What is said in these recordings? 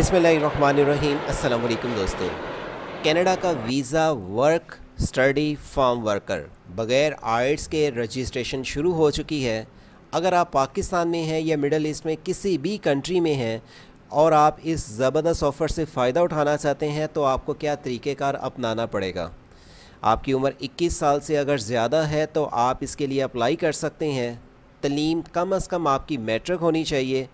बिसमीम अल्लाम दोस्तों कनाडा का visa work study farm worker बग़ैर आइट्स के रजिस्ट्रेशन शुरू हो चुकी है अगर आप पाकिस्तान में हैं या मिडल ईस्ट में किसी भी कंट्री में हैं और आप इस ज़बरदस्त ऑफ़र से फ़ायदा उठाना चाहते हैं तो आपको क्या तरीक़ेकार अपनाना पड़ेगा आपकी उम्र 21 साल से अगर ज़्यादा है तो आप इसके लिए अप्लाई कर सकते हैं तलीम कम अज़ कम आपकी मैट्रिक होनी चाहिए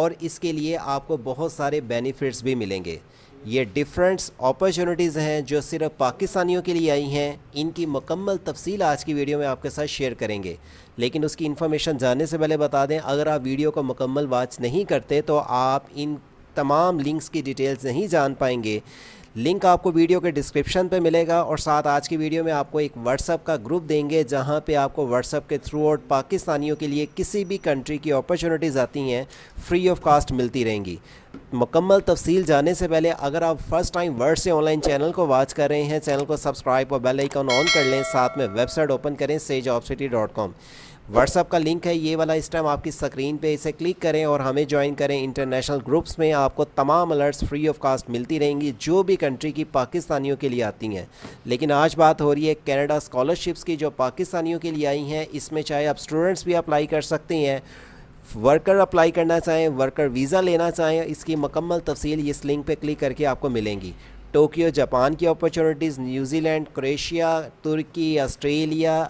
और इसके लिए आपको बहुत सारे बेनिफिट्स भी मिलेंगे ये डिफरेंट्स अपॉर्चुनिटीज़ हैं जो सिर्फ पाकिस्तानियों के लिए आई हैं इनकी मुकम्मल तफसील आज की वीडियो में आपके साथ शेयर करेंगे लेकिन उसकी इन्फॉर्मेशन जानने से पहले बता दें अगर आप वीडियो को मुकम्मल वाच नहीं करते तो आप इन तमाम लिंक्स की डिटेल्स नहीं जान पाएंगे लिंक आपको वीडियो के डिस्क्रिप्शन पे मिलेगा और साथ आज की वीडियो में आपको एक व्हाट्सअप का ग्रुप देंगे जहां पे आपको व्हाट्सअप के थ्रू आउट पाकिस्तानियों के लिए किसी भी कंट्री की अपॉर्चुनिटीज़ आती हैं फ्री ऑफ कास्ट मिलती रहेंगी मुकम्मल तफसील जाने से पहले अगर आप फर्स्ट टाइम वर्ड से ऑनलाइन चैनल को वॉच कर रहे हैं चैनल को सब्सक्राइब और बेल आइकन ऑन कर लें साथ में वेबसाइट ओपन करें सेज व्हाट्सअप का लिंक है ये वाला इस टाइम आपकी स्क्रीन पे इसे क्लिक करें और हमें ज्वाइन करें इंटरनेशनल ग्रुप्स में आपको तमाम अलर्ट्स फ्री ऑफ कास्ट मिलती रहेंगी जो भी कंट्री की पाकिस्तानियों के लिए आती हैं लेकिन आज बात हो रही है कैनेडा स्कॉलरशिप्स की जो पाकिस्तानियों के लिए आई हैं इसमें चाहे आप स्टूडेंट्स भी अप्लाई कर सकते हैं वर्कर अप्लाई करना चाहें वर्कर वीज़ा लेना चाहें इसकी मकम्मल तफसील इस लिंक पर क्लिक करके आपको मिलेंगी टोक्यो जापान की अपॉर्चुनिटीज़ न्यूजीलैंड क्रोएशिया तुर्की ऑस्ट्रेलिया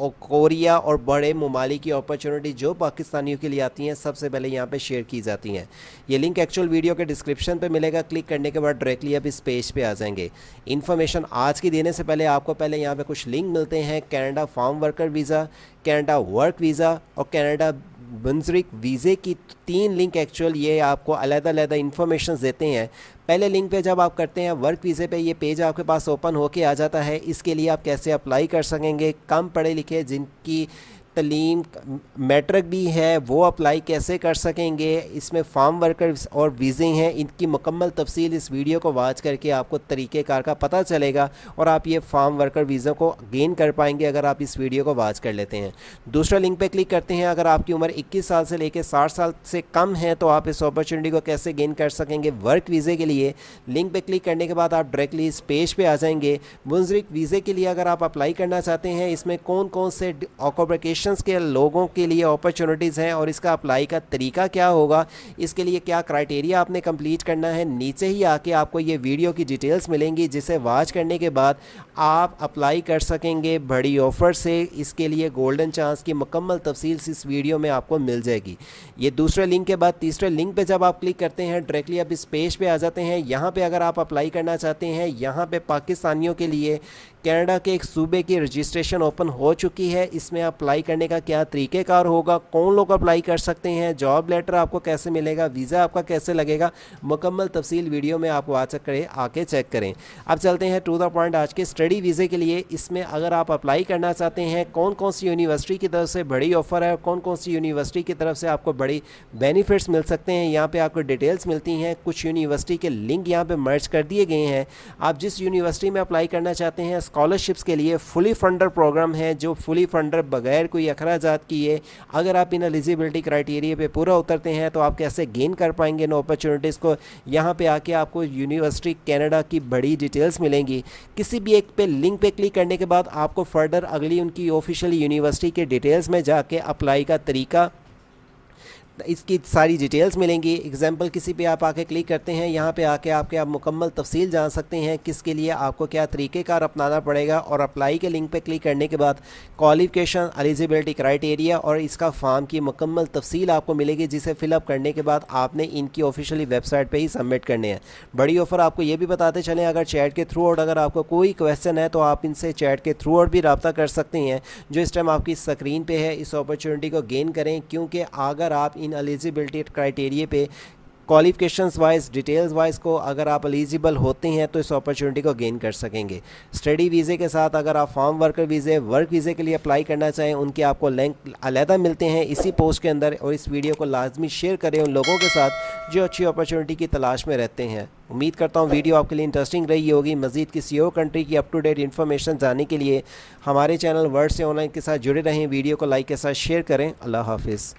कोरिया और बड़े ममालिक की अपॉर्चुनिटी जो पाकिस्तानियों के लिए आती हैं सबसे पहले यहाँ पे शेयर की जाती हैं ये लिंक एक्चुअल वीडियो के डिस्क्रिप्शन पे मिलेगा क्लिक करने के बाद डायरेक्टली आप इस पेज पे आ जाएंगे इन्फॉर्मेशन आज की देने से पहले आपको पहले यहाँ पर कुछ लिंक मिलते हैं Canada farm worker visa Canada work visa और कैनेडा बंजरिक वीज़े की तीन लिंक एक्चुअल ये आपको अलग अलग इन्फॉर्मेशन देते हैं पहले लिंक पे जब आप करते हैं वर्क वीज़े पे ये पेज आपके पास ओपन होके आ जाता है इसके लिए आप कैसे अप्लाई कर सकेंगे कम पढ़े लिखे जिनकी तलीम मैट्रिक भी है वो अप्लाई कैसे कर सकेंगे इसमें फार्म वर्कर और वीज़े हैं इनकी मुकम्मल तफसील इस वीडियो को वाच करके आपको तरीक़ेकार का पता चलेगा और आप ये फार्म वर्कर वीज़ों को गेन कर पाएंगे अगर आप इस वीडियो को वाच कर लेते हैं दूसरा लिंक पे क्लिक करते हैं अगर आपकी उम्र इक्कीस साल से लेकर साठ साल से कम है तो आप इस अपॉर्चुनिटी को कैसे गेन कर सकेंगे वर्क वीज़े के लिए लिए लिंक पे क्लिक करने के बाद आप डायरेक्टली इस पेज पे आ जाएंगे मुंजरिक वीज़े के लिए अगर आप अप्लाई करना चाहते हैं इसमें कौन कौन से ऑकोबेकेशंस के लोगों के लिए अपॉर्चुनिटीज़ हैं और इसका अप्लाई का तरीका क्या होगा इसके लिए क्या क्राइटेरिया आपने कंप्लीट करना है नीचे ही आके आपको ये वीडियो की डिटेल्स मिलेंगी जिसे वाच करने के बाद आप अप्लाई कर सकेंगे बड़ी ऑफ़र से इसके लिए गोल्डन चांस की मुकम्मल तफसील इस वीडियो में आपको मिल जाएगी ये दूसरे लिंक के बाद तीसरे लिंक पर जब आप क्लिक करते हैं डायरेक्टली आप इस पेज पर पे आ जाते हैं हैं यहाँ पे अगर आप अप्लाई करना चाहते हैं यहाँ पे पाकिस्तानियों के लिए कनाडा के एक सूबे की रजिस्ट्रेशन ओपन हो चुकी है इसमें अप्लाई करने का क्या तरीक़ेकार होगा कौन लोग अप्लाई कर सकते हैं जॉब लेटर आपको कैसे मिलेगा वीज़ा आपका कैसे लगेगा मुकम्मल तफसील वीडियो में आप वाच करें आके चेक करें अब चलते हैं टू द पॉइंट आज के स्टडी वीज़े के लिए इसमें अगर आप अप्लाई करना चाहते हैं कौन कौन सी यूनिवर्सिटी की तरफ से बड़ी ऑफ़र है कौन कौन सी यूनिवर्सिटी की तरफ से आपको बड़ी बेनिफिट्स मिल सकते हैं यहाँ पर आपको डिटेल्स मिलती हैं कुछ यूनिवर्सिटी के लिंक यहाँ पर मर्ज कर दिए गए हैं आप जिस यूनिवर्सिटी में अप्लाई करना चाहते हैं स्कॉलरशिप्स के लिए फुली फंडर प्रोग्राम है जो फुली फंडर बगैर कोई अखराज किए अगर आप इन एलिजिबिलिटी क्राइटेरिया पे पूरा उतरते हैं तो आप कैसे गेन कर पाएंगे इन अपॉर्चुनिटीज़ को यहाँ पे आके आपको यूनिवर्सिटी कैनेडा की बड़ी डिटेल्स मिलेंगी किसी भी एक पे लिंक पे क्लिक करने के बाद आपको फर्दर अगली उनकी ऑफिशियल यूनिवर्सिटी के डिटेल्स में जाके अप्लाई का तरीका इसकी सारी डिटेल्स मिलेंगी एग्जाम्पल किसी पे आप आके क्लिक करते हैं यहाँ पे आके आपके आप मुकम्मल तफसील जान सकते हैं किसके लिए आपको क्या तरीक़ेकार अपनाना पड़ेगा और अप्लाई के लिंक पे क्लिक करने के बाद क्वालिफिकेशन एलिजिबिलिटी क्राइटेरिया और इसका फार्म की मुकम्मल तफसील आपको मिलेगी जिसे फिलअप करने के बाद आपने इनकी ऑफिशियली वेबसाइट पर ही सबमिट करने हैं बड़ी ऑफ़र आपको ये भी बताते चलें अगर चैट के थ्रू आउट अगर आपको कोई क्वेश्चन है तो आप इनसे चैट के थ्रू आउट भी रबता कर सकते हैं जो इस टाइम आपकी स्क्रीन पर है इस अपॉर्चुनिटी को गेन करें क्योंकि अगर आप इन एलिजिबिलिटी क्राइटेरिया पे क्वालिफिकेशन वाइज डिटेल्स वाइज को अगर आप एलिजिबल होते हैं तो इस अपॉर्चुनिटी को गेन कर सकेंगे स्टडी वीज़े के साथ अगर आप फॉर्म वर्कर वीज़े वर्क वीज़े के लिए अप्लाई करना चाहें उनके आपको लिंक अलहदा मिलते हैं इसी पोस्ट के अंदर और इस वीडियो को लाजमी शेयर करें उन लोगों के साथ जो अच्छी अपॉर्चुनिटी की तलाश में रहते हैं उम्मीद करता हूँ वीडियो आपके लिए इंटरेस्टिंग रही होगी मजीद किसी और कंट्री की अप टू डेट इन्फॉर्मेशन जानने के लिए हमारे चैनल वर्ड से ऑनलाइन के साथ जुड़े रहें वीडियो को लाइक के साथ शेयर करें अल्लाह हाफिज़